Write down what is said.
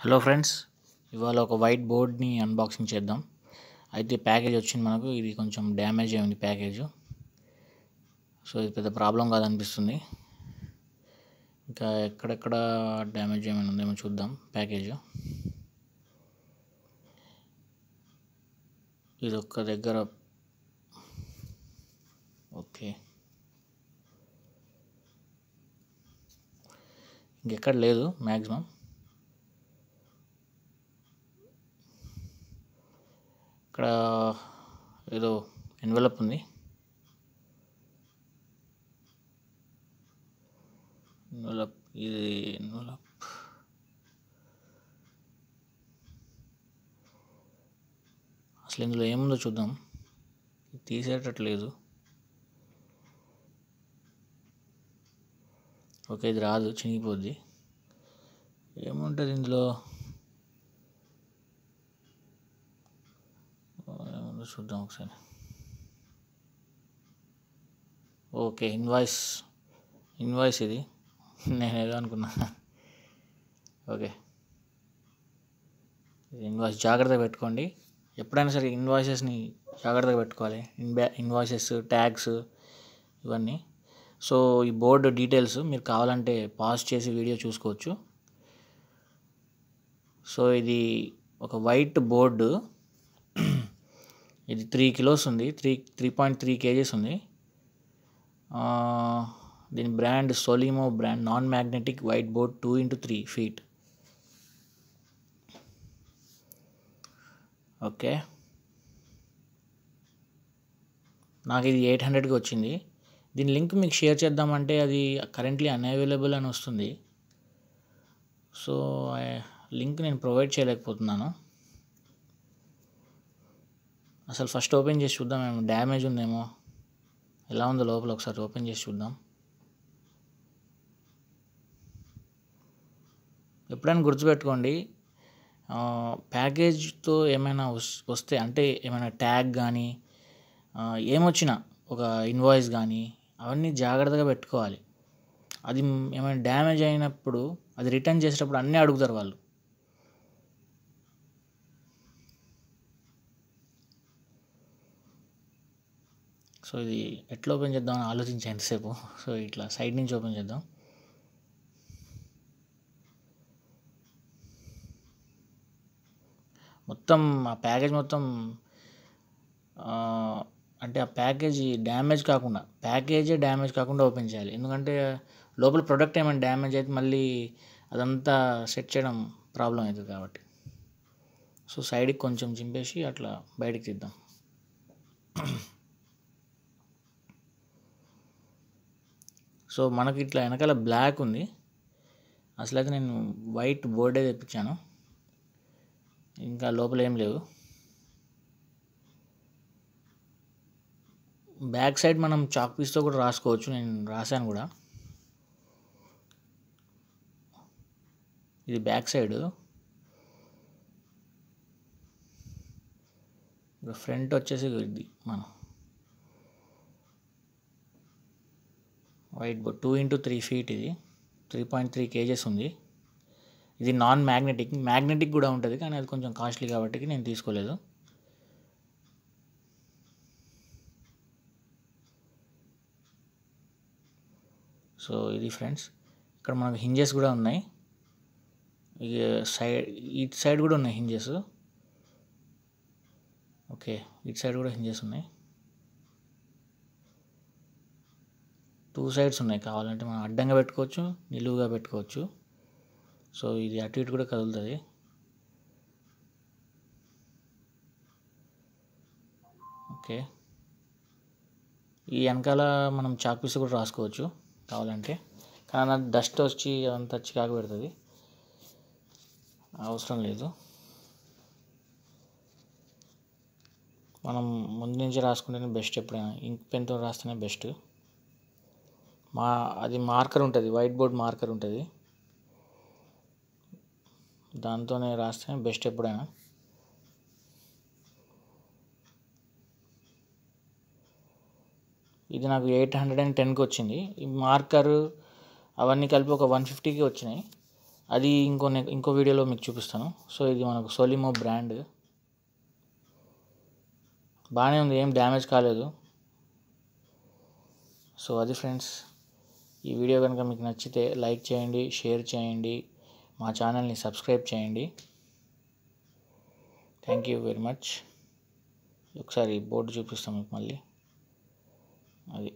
hello friends ఇవాళ ఒక white బోర్డ్ని unboxing చేద్దాం అయితే ప్యాకేజ్ వచ్చింది మనకు ఇది కొంచెం డ్యామేజ్ అయింది ప్యాకేజ్ సో ఇది పెద్ద ప్రాబ్లం కాదనిపిస్తుంది ఇంకా ఎక్కడెక్కడ డ్యామేజ్ ఏమైనా ఉందేమో చూద్దాం ప్యాకేజ్ ఇది ఒక్క దగ్గర ఓకే ఇంకెక్కడ లేదు మ్యాక్సిమం ఇక్కడ ఏదో ఎన్వెలప్ ఉంది ఎన్వెలప్ ఇది ఎన్వెలప్ అసలు ఇందులో ఏముందో చూద్దాం తీసేటట్లేదు ఓకే ఇది రాదు చినిగిపోద్ది ఏముంటుంది ఇందులో వస్తుందో చూద్దాం ఒకసారి ఓకే ఇన్వాయిస్ ఇన్వాయిస్ ఇది నేను ఏదో అనుకున్నా ఓకే ఇన్వాయిస్ జాగ్రత్తగా పెట్టుకోండి ఎప్పుడైనా సరే ఇన్వాయిసెస్ని జాగ్రత్తగా పెట్టుకోవాలి ఇన్బ్యా ఇన్వాయిసెస్ ట్యాగ్స్ ఇవన్నీ సో ఈ బోర్డు డీటెయిల్స్ మీరు కావాలంటే పాస్ చేసి వీడియో చూసుకోవచ్చు సో ఇది ఒక వైట్ బోర్డు ఇది త్రీ కిలోస్ ఉంది three three point three kgs ఉంది దీని brand Solimo brand non magnetic white board two into three feet okay నాకు ఇది ఎయిట్ హండ్రెడ్కి వచ్చింది దీని లింక్ మీకు షేర్ చేద్దామంటే అది కరెంట్లీ అన్అవైలబుల్ అని వస్తుంది సో లింక్ నేను ప్రొవైడ్ చేయలేకపోతున్నాను అసలు ఫస్ట్ ఓపెన్ చేసి చూద్దాం ఏమో డ్యామేజ్ ఉందేమో ఎలా ఉందో లోపల ఒకసారి ఓపెన్ చేసి చూద్దాం ఎప్పుడైనా గుర్తుపెట్టుకోండి ప్యాకేజ్తో ఏమైనా వస్తే అంటే ఏమైనా ట్యాగ్ కానీ ఏమొచ్చినా ఒక ఇన్వాయిస్ కానీ అవన్నీ జాగ్రత్తగా పెట్టుకోవాలి అది ఏమైనా డ్యామేజ్ అయినప్పుడు అది రిటర్న్ చేసేటప్పుడు అన్నీ అడుగుతారు వాళ్ళు సో ఇది ఎట్లా ఓపెన్ చేద్దాం అని ఆలోచించాను ఎంతసేపు సో ఇట్లా సైడ్ నుంచి ఓపెన్ చేద్దాం మొత్తం ఆ ప్యాకేజ్ మొత్తం అంటే ఆ ప్యాకేజ్ డ్యామేజ్ కాకుండా ప్యాకేజే డ్యామేజ్ కాకుండా ఓపెన్ చేయాలి ఎందుకంటే లోపల ప్రొడక్ట్ ఏమైనా డ్యామేజ్ అయితే మళ్ళీ అదంతా సెట్ చేయడం ప్రాబ్లం అవుతుంది కాబట్టి సో సైడ్కి కొంచెం చింపేసి అట్లా బయటకు తీద్దాం సో మనకి ఇట్లా వెనకాల బ్లాక్ ఉంది అసలు అయితే నేను వైట్ బోర్డే తెప్పించాను ఇంకా లోపల ఏం లేవు బ్యాక్ సైడ్ మనం చాక్ పీస్తో కూడా రాసుకోవచ్చు నేను రాశాను కూడా ఇది బ్యాక్ సైడ్ ఫ్రంట్ వచ్చేసి ఇది మనం white board two into three feet ఇది త్రీ పాయింట్ త్రీ కేజెస్ ఉంది ఇది నాన్ మ్యాగ్నెటిక్ మ్యాగ్నెటిక్ కూడా ఉంటుంది కానీ అది కొంచెం కాస్ట్లీ కాబట్టి నేను తీసుకోలేదు సో ఇది ఫ్రెండ్స్ ఇక్కడ మనకు హింజెస్ కూడా ఉన్నాయి సైడ్ ఇటు సైడ్ కూడా ఉన్నాయి హింజెస్ ఓకే ఇటు సైడ్ కూడా హింజెస్ ఉన్నాయి సైడ్స్ ఉన్నాయి కావాలంటే మనం అడ్డంగా పెట్టుకోవచ్చు నిలువుగా పెట్టుకోవచ్చు సో ఇది అటు ఇటు కూడా కదులుతుంది ఓకే ఈ వెనకాల మనం చాక్పీస్ కూడా రాసుకోవచ్చు కావాలంటే కానీ డస్ట్ వచ్చి అంతా చికాకు పెడుతుంది అవసరం లేదు మనం ముందు నుంచి రాసుకుంటేనే బెస్ట్ ఎప్పుడైనా ఇంక్ పెన్తో రాస్తేనే బెస్ట్ మా అది మార్కర్ ఉంటుంది వైట్ బోర్డ్ మార్కర్ ఉంటుంది దాంతోనే రాస్తే బెస్ట్ ఎప్పుడైనా ఇది నాకు ఎయిట్ హండ్రెడ్ అండ్ టెన్కి వచ్చింది ఈ మార్కర్ అవన్నీ కలిపి ఒక వన్ ఫిఫ్టీకి వచ్చినాయి అది ఇంకో ఇంకో వీడియోలో మీకు చూపిస్తాను సో ఇది మనకు సోలిమో బ్రాండ్ బాగానే ఉంది ఏం డ్యామేజ్ కాలేదు సో అది ఫ్రెండ్స్ ఈ వీడియో కనుక మీకు నచ్చితే లైక్ చేయండి షేర్ చేయండి మా ఛానల్ని సబ్స్క్రైబ్ చేయండి థ్యాంక్ యూ వెరీ మచ్ ఒకసారి బోర్డు చూపిస్తాం మీకు మళ్ళీ అది